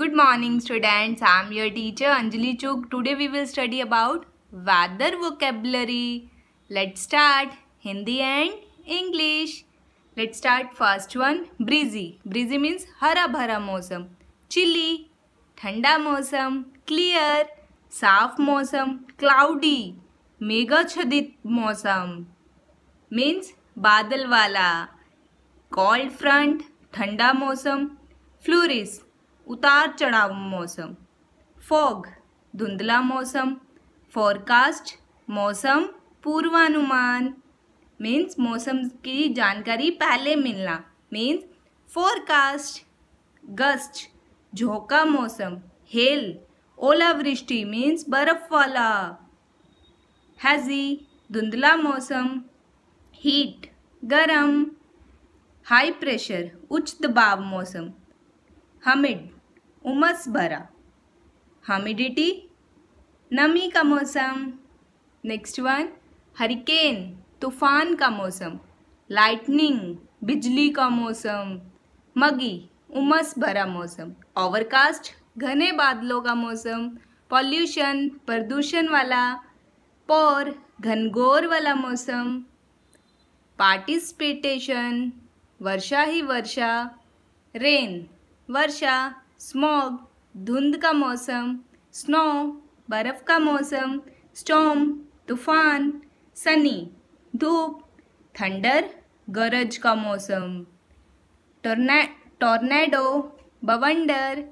Good morning students, I am your teacher Anjali Chug. Today we will study about weather vocabulary. Let's start Hindi and English. Let's start first one breezy. Breezy means हरा भरा मौसम chilli ठंडा मौसम clear साफ मौसम cloudy मेघाच्छदित मौसम means बादल वाला कॉल्ड फ्रंट ठंडा मौसम फ्लूरिस उतार चढ़ाव मौसम फॉग धुंधला मौसम फॉरकास्ट मौसम पूर्वानुमान मीन्स मौसम की जानकारी पहले मिलना मीन्स फोरकास्ट गस्ट झोंका मौसम हेल ओलावृष्टि मीन्स बर्फ वाला हैजी धुंधला मौसम हीट गरम हाई प्रेशर उच्च दबाव मौसम हमिड उमस भरा हमिडिटी नमी का मौसम नेक्स्ट वन हरिकेन तूफान का मौसम लाइटनिंग बिजली का मौसम मगी उमस भरा मौसम ओवरकास्ट घने बादलों का मौसम पॉल्यूशन प्रदूषण वाला पौर घनघोर वाला मौसम पार्टिसिपेटेशन वर्षा ही वर्षा रेन वर्षा स्मॉग धुंध का मौसम स्नो बर्फ का मौसम स्टॉम तूफान सनी धूप थंडर गरज का मौसम टोर्नेडो बवंडर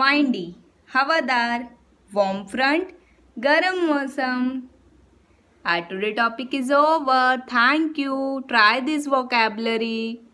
वाइंडी हवादार वॉम फ्रंट गर्म मौसम our today topic is over thank you try this vocabulary